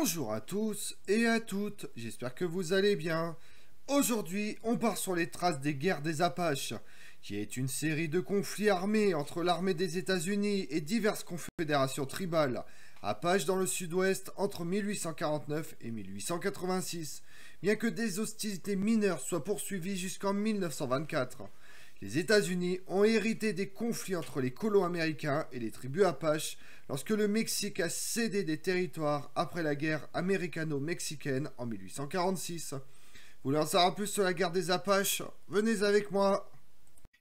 Bonjour à tous et à toutes, j'espère que vous allez bien. Aujourd'hui, on part sur les traces des guerres des Apaches, qui est une série de conflits armés entre l'armée des États-Unis et diverses confédérations tribales. Apaches dans le sud-ouest entre 1849 et 1886, bien que des hostilités mineures soient poursuivies jusqu'en 1924. Les États-Unis ont hérité des conflits entre les colons américains et les tribus Apaches lorsque le Mexique a cédé des territoires après la guerre américano-mexicaine en 1846. Vous voulez en savoir plus sur la guerre des Apaches Venez avec moi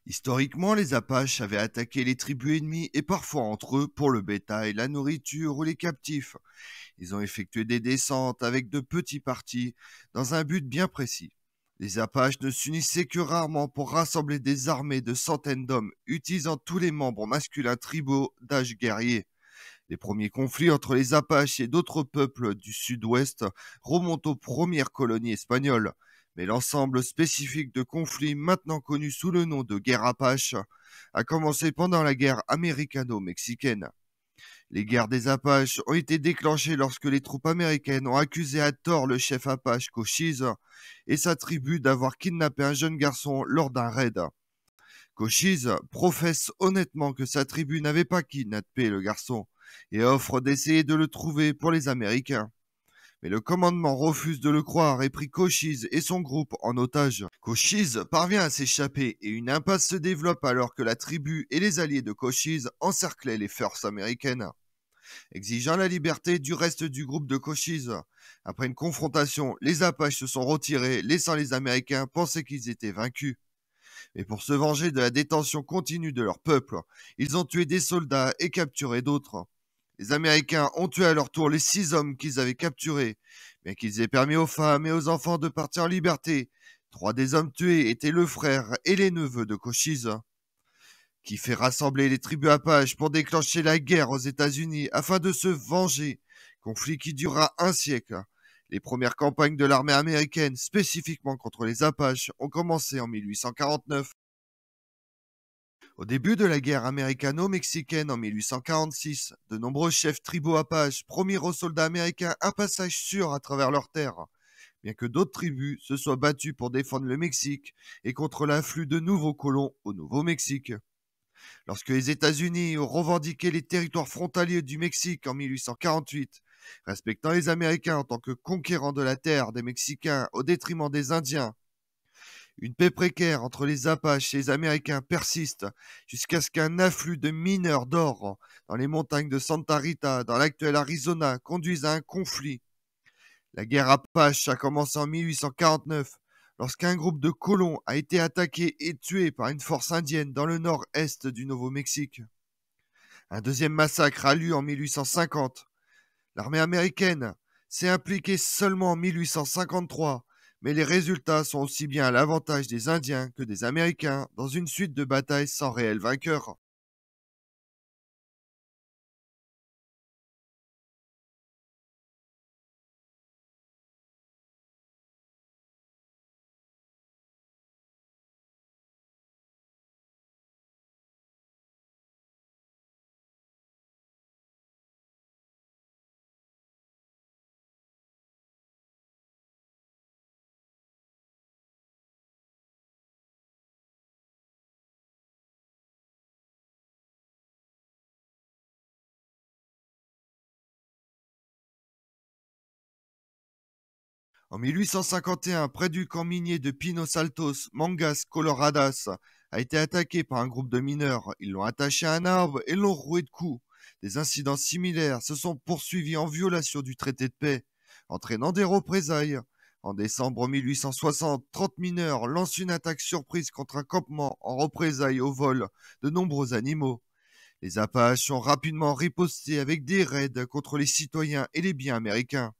Historiquement, les Apaches avaient attaqué les tribus ennemies et parfois entre eux pour le bétail, la nourriture ou les captifs. Ils ont effectué des descentes avec de petits partis dans un but bien précis les Apaches ne s'unissaient que rarement pour rassembler des armées de centaines d'hommes, utilisant tous les membres masculins tribaux d'âge guerrier. Les premiers conflits entre les Apaches et d'autres peuples du sud-ouest remontent aux premières colonies espagnoles, mais l'ensemble spécifique de conflits maintenant connus sous le nom de guerre Apache a commencé pendant la guerre américano-mexicaine. Les guerres des Apaches ont été déclenchées lorsque les troupes américaines ont accusé à tort le chef Apache Cochise et sa tribu d'avoir kidnappé un jeune garçon lors d'un raid. Cochise professe honnêtement que sa tribu n'avait pas kidnappé le garçon et offre d'essayer de le trouver pour les Américains. Mais le commandement refuse de le croire et prit Cochise et son groupe en otage. Cochise parvient à s'échapper et une impasse se développe alors que la tribu et les alliés de Cochise encerclaient les forces américaines exigeant la liberté du reste du groupe de Cochise. Après une confrontation, les Apaches se sont retirés, laissant les Américains penser qu'ils étaient vaincus. Mais pour se venger de la détention continue de leur peuple, ils ont tué des soldats et capturé d'autres. Les Américains ont tué à leur tour les six hommes qu'ils avaient capturés, bien qu'ils aient permis aux femmes et aux enfants de partir en liberté. Trois des hommes tués étaient le frère et les neveux de Cochise qui fait rassembler les tribus apaches pour déclencher la guerre aux États-Unis afin de se venger, conflit qui durera un siècle. Les premières campagnes de l'armée américaine, spécifiquement contre les Apaches, ont commencé en 1849. Au début de la guerre américano-mexicaine en 1846, de nombreux chefs tribaux Apaches promirent aux soldats américains un passage sûr à travers leurs terres, bien que d'autres tribus se soient battues pour défendre le Mexique et contre l'afflux de nouveaux colons au Nouveau-Mexique. Lorsque les États-Unis ont revendiqué les territoires frontaliers du Mexique en 1848, respectant les Américains en tant que conquérants de la terre des Mexicains au détriment des Indiens, une paix précaire entre les Apaches et les Américains persiste jusqu'à ce qu'un afflux de mineurs d'or dans les montagnes de Santa Rita, dans l'actuel Arizona, conduise à un conflit. La guerre Apache a commencé en 1849 Lorsqu'un groupe de colons a été attaqué et tué par une force indienne dans le nord-est du Nouveau-Mexique. Un deuxième massacre a lieu en 1850. L'armée américaine s'est impliquée seulement en 1853, mais les résultats sont aussi bien à l'avantage des Indiens que des Américains dans une suite de batailles sans réel vainqueur. En 1851, près du camp minier de Pinos Altos, Mangas Coloradas a été attaqué par un groupe de mineurs. Ils l'ont attaché à un arbre et l'ont roué de coups. Des incidents similaires se sont poursuivis en violation du traité de paix, entraînant des représailles. En décembre 1860, 30 mineurs lancent une attaque surprise contre un campement en représailles au vol de nombreux animaux. Les Apaches sont rapidement ripostés avec des raids contre les citoyens et les biens américains.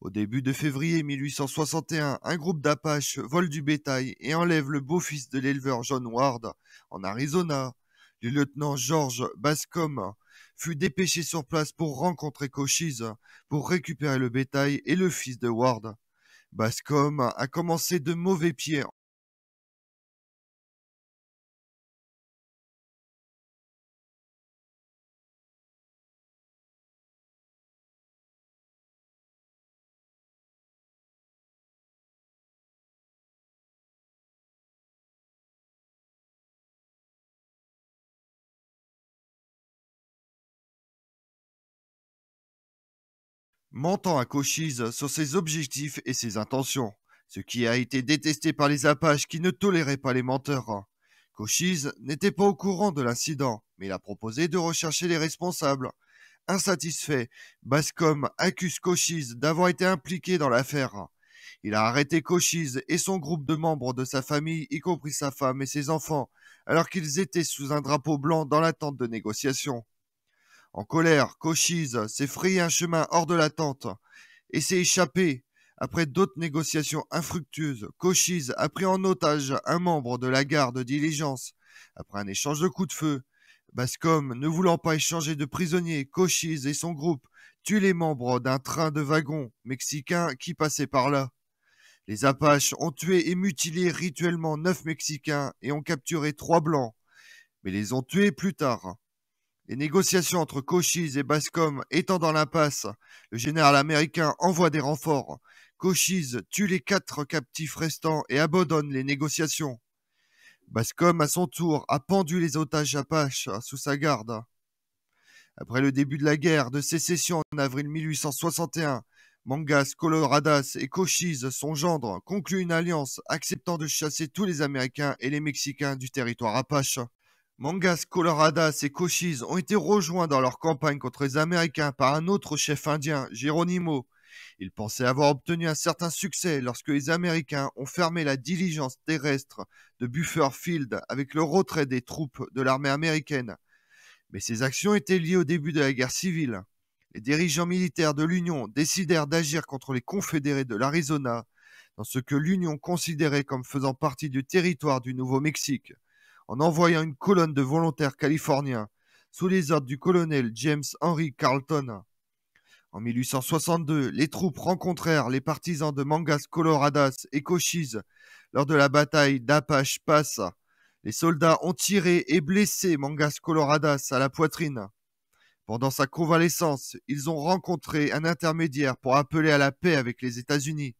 Au début de février 1861, un groupe d'Apaches vole du bétail et enlève le beau-fils de l'éleveur John Ward en Arizona. Le lieutenant George Bascom fut dépêché sur place pour rencontrer Cochise pour récupérer le bétail et le fils de Ward. Bascom a commencé de mauvais pieds. mentant à Cochise sur ses objectifs et ses intentions, ce qui a été détesté par les Apaches qui ne toléraient pas les menteurs. Cochise n'était pas au courant de l'incident, mais il a proposé de rechercher les responsables. Insatisfait, Bascom accuse Cochise d'avoir été impliqué dans l'affaire. Il a arrêté Cochise et son groupe de membres de sa famille, y compris sa femme et ses enfants, alors qu'ils étaient sous un drapeau blanc dans l'attente de négociations. En colère, Cochise s'est frayé un chemin hors de l'attente et s'est échappé. Après d'autres négociations infructueuses, Cochise a pris en otage un membre de la garde diligence. Après un échange de coups de feu, Bascom, ne voulant pas échanger de prisonniers, Cochise et son groupe tuent les membres d'un train de wagons mexicains qui passait par là. Les Apaches ont tué et mutilé rituellement neuf Mexicains et ont capturé trois Blancs, mais les ont tués plus tard. Les négociations entre Cochise et Bascom étant dans l'impasse, le général américain envoie des renforts. Cochise tue les quatre captifs restants et abandonne les négociations. Bascom, à son tour, a pendu les otages apaches sous sa garde. Après le début de la guerre de sécession en avril 1861, Mangas, Coloradas et Cochise, son gendre, concluent une alliance acceptant de chasser tous les Américains et les Mexicains du territoire apache. Mangas Coloradas et Cochise ont été rejoints dans leur campagne contre les Américains par un autre chef indien, Geronimo. Ils pensaient avoir obtenu un certain succès lorsque les Américains ont fermé la diligence terrestre de Buffer Field avec le retrait des troupes de l'armée américaine. Mais ces actions étaient liées au début de la guerre civile. Les dirigeants militaires de l'Union décidèrent d'agir contre les confédérés de l'Arizona, dans ce que l'Union considérait comme faisant partie du territoire du Nouveau-Mexique en envoyant une colonne de volontaires californiens sous les ordres du colonel James Henry Carlton. En 1862, les troupes rencontrèrent les partisans de Mangas Coloradas et Cochise lors de la bataille d'Apache Pass. Les soldats ont tiré et blessé Mangas Coloradas à la poitrine. Pendant sa convalescence, ils ont rencontré un intermédiaire pour appeler à la paix avec les États-Unis.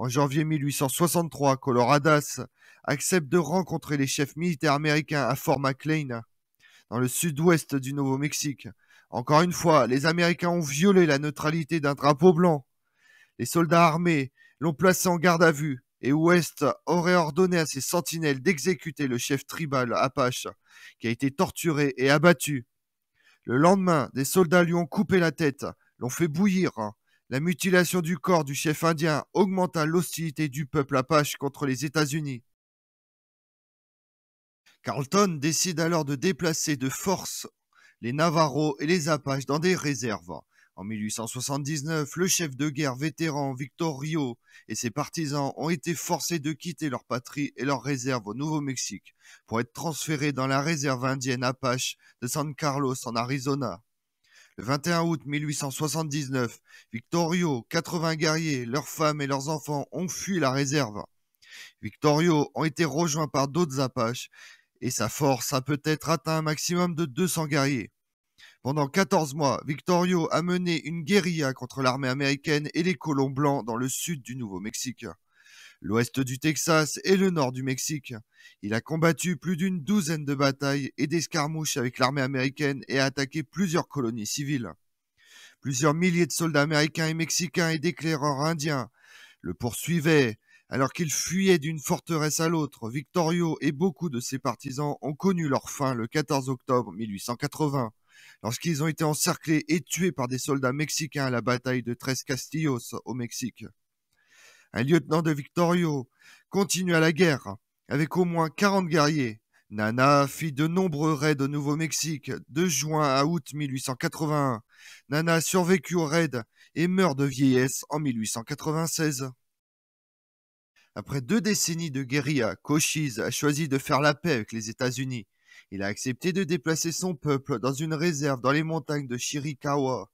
En janvier 1863, Coloradas accepte de rencontrer les chefs militaires américains à Fort McLean, dans le sud-ouest du Nouveau-Mexique. Encore une fois, les Américains ont violé la neutralité d'un drapeau blanc. Les soldats armés l'ont placé en garde à vue, et West aurait ordonné à ses sentinelles d'exécuter le chef tribal Apache, qui a été torturé et abattu. Le lendemain, des soldats lui ont coupé la tête, l'ont fait bouillir, la mutilation du corps du chef indien augmenta l'hostilité du peuple apache contre les États-Unis. Carlton décide alors de déplacer de force les Navarros et les Apaches dans des réserves. En 1879, le chef de guerre vétéran Victorio et ses partisans ont été forcés de quitter leur patrie et leur réserve au Nouveau-Mexique pour être transférés dans la réserve indienne Apache de San Carlos en Arizona. Le 21 août 1879, Victorio, 80 guerriers, leurs femmes et leurs enfants ont fui la réserve. Victorio ont été rejoints par d'autres Apaches et sa force a peut-être atteint un maximum de 200 guerriers. Pendant 14 mois, Victorio a mené une guérilla contre l'armée américaine et les colons blancs dans le sud du Nouveau-Mexique l'ouest du Texas et le nord du Mexique. Il a combattu plus d'une douzaine de batailles et d'escarmouches avec l'armée américaine et a attaqué plusieurs colonies civiles. Plusieurs milliers de soldats américains et mexicains et d'éclaireurs indiens le poursuivaient, alors qu'il fuyait d'une forteresse à l'autre, Victorio et beaucoup de ses partisans ont connu leur fin le 14 octobre 1880, lorsqu'ils ont été encerclés et tués par des soldats mexicains à la bataille de Tres Castillos au Mexique un lieutenant de Victorio, continua la guerre avec au moins 40 guerriers. Nana fit de nombreux raids au Nouveau-Mexique de juin à août 1881. Nana survécu au raid et meurt de vieillesse en 1896. Après deux décennies de guérilla, Cochise a choisi de faire la paix avec les États-Unis. Il a accepté de déplacer son peuple dans une réserve dans les montagnes de Chiricahua.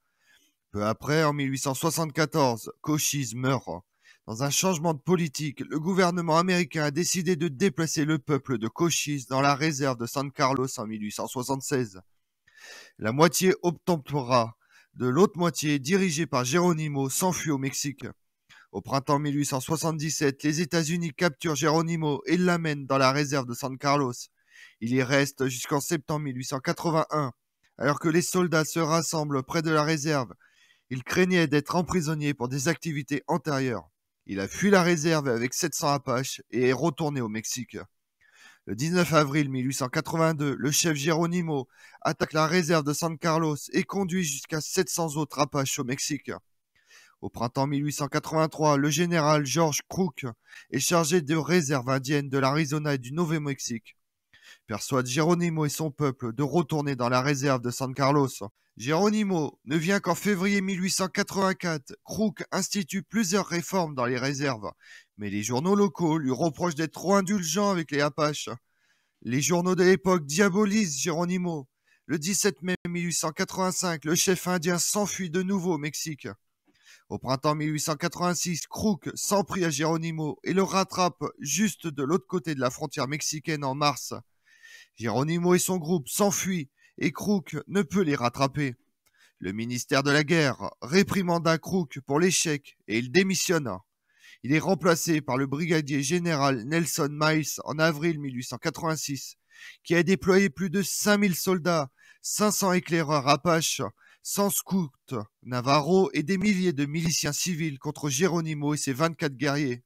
Peu après, en 1874, Cochise meurt. Dans un changement de politique, le gouvernement américain a décidé de déplacer le peuple de Cochise dans la réserve de San Carlos en 1876. La moitié obtempora, de l'autre moitié, dirigée par Geronimo, s'enfuit au Mexique. Au printemps 1877, les États-Unis capturent Geronimo et l'amènent dans la réserve de San Carlos. Il y reste jusqu'en septembre 1881, alors que les soldats se rassemblent près de la réserve. Ils craignaient d'être emprisonnés pour des activités antérieures. Il a fui la réserve avec 700 Apaches et est retourné au Mexique. Le 19 avril 1882, le chef Geronimo attaque la réserve de San Carlos et conduit jusqu'à 700 autres Apaches au Mexique. Au printemps 1883, le général George Crook est chargé de réserves indiennes de l'Arizona et du Nouveau-Mexique persuade Geronimo et son peuple de retourner dans la réserve de San Carlos. Geronimo ne vient qu'en février 1884. Crook institue plusieurs réformes dans les réserves, mais les journaux locaux lui reprochent d'être trop indulgent avec les Apaches. Les journaux de l'époque diabolisent Geronimo. Le 17 mai 1885, le chef indien s'enfuit de nouveau au Mexique. Au printemps 1886, Crook s'en prie à Geronimo et le rattrape juste de l'autre côté de la frontière mexicaine en mars. Geronimo et son groupe s'enfuient et Crook ne peut les rattraper. Le ministère de la Guerre réprimanda Crook pour l'échec et il démissionna. Il est remplacé par le brigadier général Nelson Miles en avril 1886, qui a déployé plus de 5000 soldats, 500 éclaireurs Apache, 100 scouts, Navarro et des milliers de miliciens civils contre Geronimo et ses 24 guerriers.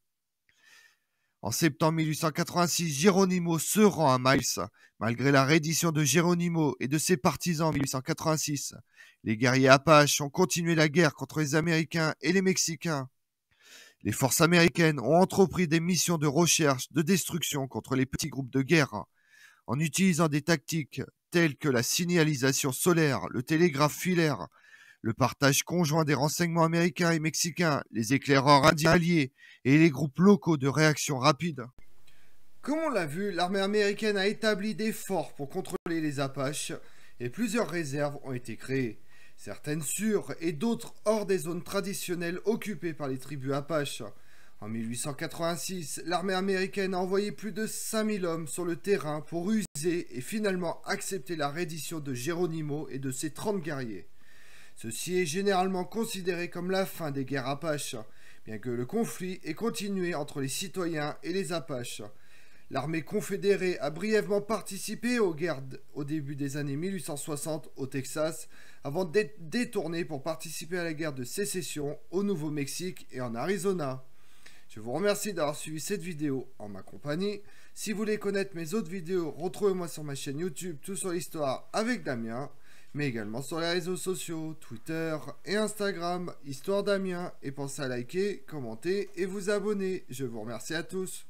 En septembre 1886, Geronimo se rend à Miles. Malgré la reddition de Geronimo et de ses partisans en 1886, les guerriers Apaches ont continué la guerre contre les Américains et les Mexicains. Les forces américaines ont entrepris des missions de recherche, de destruction contre les petits groupes de guerre, en utilisant des tactiques telles que la signalisation solaire, le télégraphe filaire, le partage conjoint des renseignements américains et mexicains, les éclaireurs indiens alliés et les groupes locaux de réaction rapide. Comme on l'a vu, l'armée américaine a établi des forts pour contrôler les Apaches et plusieurs réserves ont été créées, certaines sûres et d'autres hors des zones traditionnelles occupées par les tribus Apaches. En 1886, l'armée américaine a envoyé plus de 5000 hommes sur le terrain pour user et finalement accepter la reddition de Geronimo et de ses 30 guerriers. Ceci est généralement considéré comme la fin des guerres apaches, bien que le conflit ait continué entre les citoyens et les apaches. L'armée confédérée a brièvement participé aux guerres au début des années 1860 au Texas, avant d'être détournée pour participer à la guerre de sécession au Nouveau-Mexique et en Arizona. Je vous remercie d'avoir suivi cette vidéo en ma compagnie. Si vous voulez connaître mes autres vidéos, retrouvez-moi sur ma chaîne YouTube Tout sur l'Histoire avec Damien mais également sur les réseaux sociaux, Twitter et Instagram, Histoire Damien. et pensez à liker, commenter et vous abonner. Je vous remercie à tous.